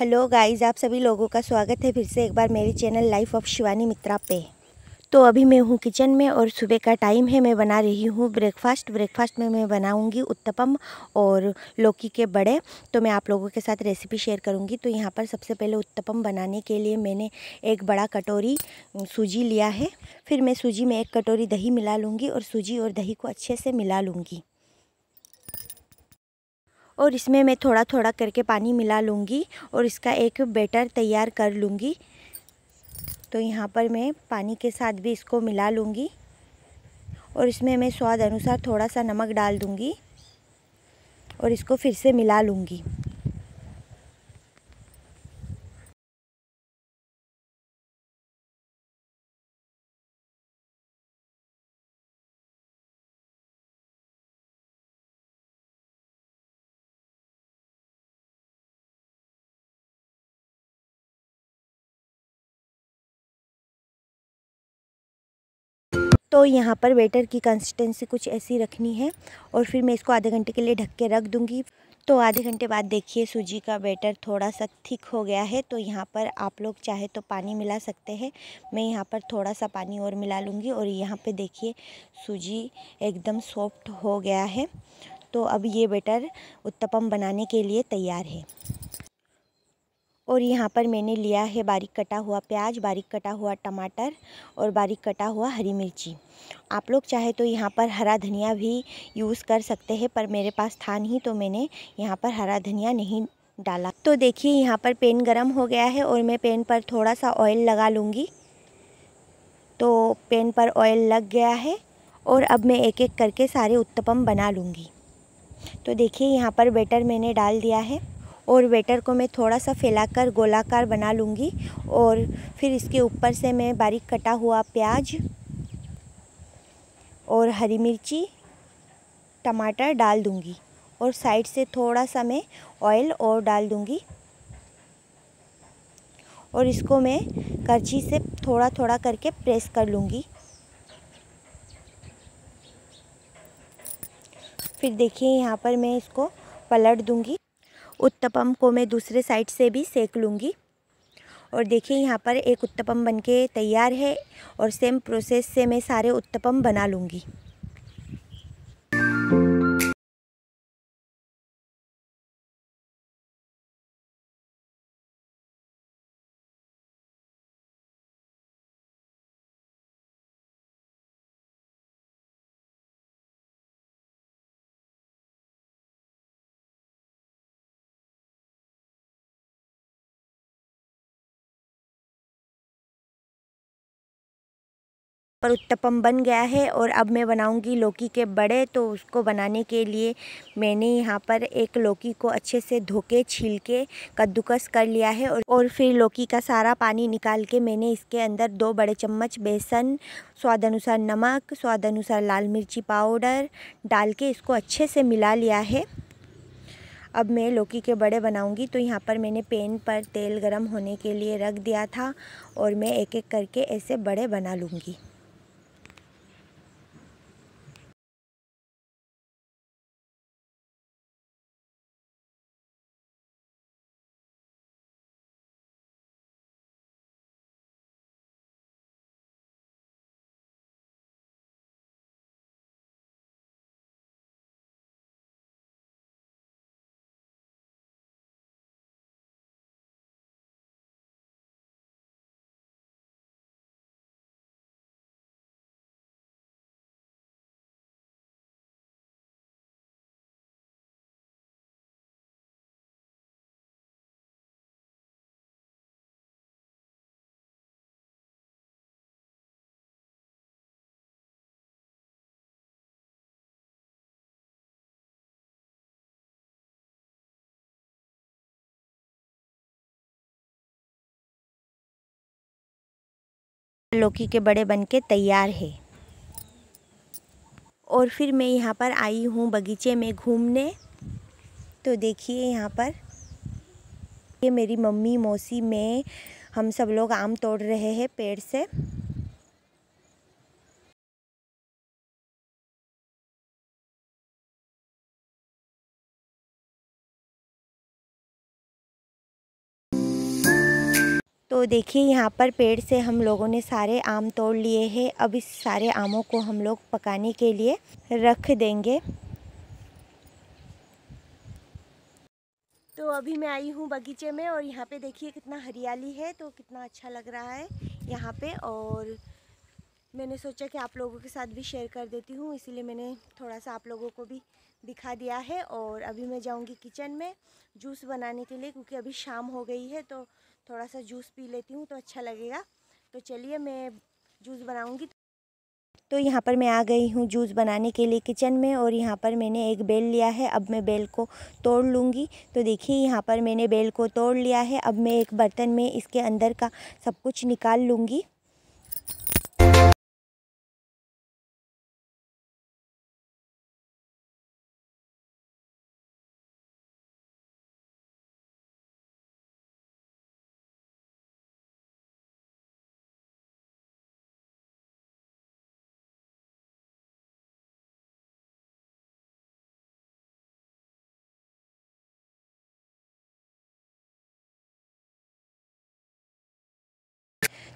hello guys आप सभी लोगों का स्वागत है फिर से एक बार मेरे channel life of Shivani Mitra पे तो अभी मैं हूँ किचन में और सुबह का टाइम है मैं बना रही हूँ ब्रेकफास्ट ब्रेकफास्ट में मैं बनाऊँगी उत्तपम और लौकी के बड़े तो मैं आप लोगों के साथ रेसिपी शेयर करूँगी तो यहाँ पर सबसे पहले उत्तपम बनाने के लिए मैंने एक बड़ा कटोरी सूजी लिया है फिर मैं सूजी में एक कटोरी दही मिला लूँगी और सूजी और दही को अच्छे से मिला लूँगी और इसमें मैं थोड़ा थोड़ा करके पानी मिला लूँगी और इसका एक बेटर तैयार कर लूँगी तो यहाँ पर मैं पानी के साथ भी इसको मिला लूँगी और इसमें मैं स्वाद अनुसार थोड़ा सा नमक डाल दूँगी और इसको फिर से मिला लूँगी तो यहाँ पर बैटर की कंसिस्टेंसी कुछ ऐसी रखनी है और फिर मैं इसको आधे घंटे के लिए ढक के रख दूँगी तो आधे घंटे बाद देखिए सूजी का बैटर थोड़ा सा थिक हो गया है तो यहाँ पर आप लोग चाहे तो पानी मिला सकते हैं मैं यहाँ पर थोड़ा सा पानी और मिला लूँगी और यहाँ पे देखिए सूजी एकदम सॉफ्ट हो गया है तो अब ये बैटर उत्तपम बनाने के लिए तैयार है और यहाँ पर मैंने लिया है बारीक कटा हुआ प्याज बारीक कटा हुआ टमाटर और बारीक कटा हुआ हरी मिर्ची आप लोग चाहे तो यहाँ पर हरा धनिया भी यूज़ कर सकते हैं पर मेरे पास था नहीं तो मैंने यहाँ पर हरा धनिया नहीं डाला तो देखिए यहाँ पर पेन गरम हो गया है और मैं पेन पर थोड़ा सा ऑयल लगा लूँगी तो पेन पर ऑयल लग गया है और अब मैं एक एक करके सारे उत्तपम बना लूँगी तो देखिए यहाँ पर बेटर मैंने डाल दिया है और वेटर को मैं थोड़ा सा फैलाकर गोलाकार बना लूँगी और फिर इसके ऊपर से मैं बारीक कटा हुआ प्याज और हरी मिर्ची टमाटर डाल दूँगी और साइड से थोड़ा सा मैं ऑयल और डाल दूँगी और इसको मैं करछी से थोड़ा थोड़ा करके प्रेस कर लूँगी फिर देखिए यहाँ पर मैं इसको पलट दूँगी उत्तपम को मैं दूसरे साइड से भी सेक लूँगी और देखिए यहाँ पर एक उत्तपम बनके तैयार है और सेम प्रोसेस से मैं सारे उत्तपम बना लूँगी पर उत्तपम बन गया है और अब मैं बनाऊंगी लौकी के बड़े तो उसको बनाने के लिए मैंने यहाँ पर एक लौकी को अच्छे से धो के छील के कद्दूकस कर लिया है और, और फिर लौकी का सारा पानी निकाल के मैंने इसके अंदर दो बड़े चम्मच बेसन स्वाद अनुसार नमक स्वाद अनुसार लाल मिर्ची पाउडर डाल के इसको अच्छे से मिला लिया है अब मैं लौकी के बड़े बनाऊंगी तो यहाँ पर मैंने पेन पर तेल गरम होने के लिए रख दिया था और मैं एक एक करके ऐसे बड़े बना लूँगी लौकी के बड़े बनके तैयार है और फिर मैं यहाँ पर आई हूँ बगीचे में घूमने तो देखिए यहाँ पर ये मेरी मम्मी मौसी मैं हम सब लोग आम तोड़ रहे हैं पेड़ से तो देखिए यहाँ पर पेड़ से हम लोगों ने सारे आम तोड़ लिए हैं अब इस सारे आमों को हम लोग पकाने के लिए रख देंगे तो अभी मैं आई हूँ बगीचे में और यहाँ पे देखिए कितना हरियाली है तो कितना अच्छा लग रहा है यहाँ पे और मैंने सोचा कि आप लोगों के साथ भी शेयर कर देती हूँ इसीलिए मैंने थोड़ा सा आप लोगों को भी दिखा दिया है और अभी मैं जाऊँगी किचन में जूस बनाने के लिए क्योंकि अभी शाम हो गई है तो थोड़ा सा जूस पी लेती हूँ तो अच्छा लगेगा तो चलिए मैं जूस बनाऊँगी तो यहाँ पर मैं आ गई हूँ जूस बनाने के लिए किचन में और यहाँ पर मैंने एक बेल लिया है अब मैं बेल को तोड़ लूँगी तो देखिए यहाँ पर मैंने बेल को तोड़ लिया है अब मैं एक बर्तन में इसके अंदर का सब कुछ निकाल लूँगी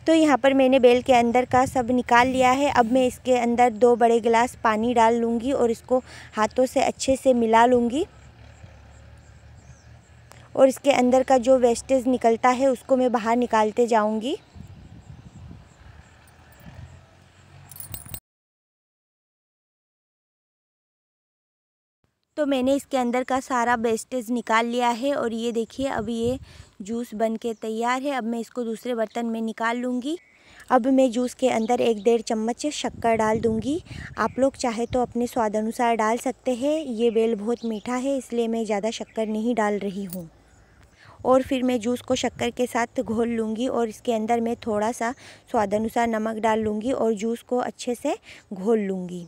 तो यहाँ पर मैंने बेल के अंदर का सब निकाल लिया है अब मैं इसके अंदर दो बड़े गिलास पानी डाल लूँगी और इसको हाथों से अच्छे से मिला लूँगी और इसके अंदर का जो वेस्टेज निकलता है उसको मैं बाहर निकालते जाऊँगी तो मैंने इसके अंदर का सारा बेस्टेज निकाल लिया है और ये देखिए अब ये जूस बन के तैयार है अब मैं इसको दूसरे बर्तन में निकाल लूँगी अब मैं जूस के अंदर एक डेढ़ चम्मच शक्कर डाल दूँगी आप लोग चाहे तो अपने स्वाद अनुसार डाल सकते हैं ये बेल बहुत मीठा है इसलिए मैं ज़्यादा शक्कर नहीं डाल रही हूँ और फिर मैं जूस को शक्कर के साथ घोल लूँगी और इसके अंदर मैं थोड़ा सा स्वाद अनुसार नमक डाल लूँगी और जूस को अच्छे से घोल लूँगी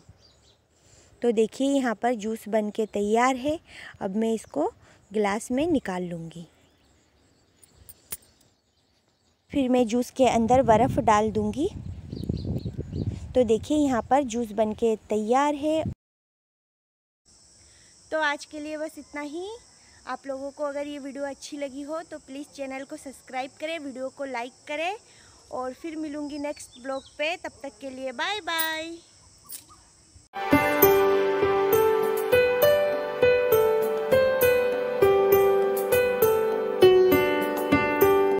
तो देखिए यहाँ पर जूस बन के तैयार है अब मैं इसको गिलास में निकाल लूँगी फिर मैं जूस के अंदर बर्फ़ डाल दूँगी तो देखिए यहाँ पर जूस बन के तैयार है तो आज के लिए बस इतना ही आप लोगों को अगर ये वीडियो अच्छी लगी हो तो प्लीज़ चैनल को सब्सक्राइब करें वीडियो को लाइक करें और फिर मिलूँगी नेक्स्ट ब्लॉग पे तब तक के लिए बाय बाय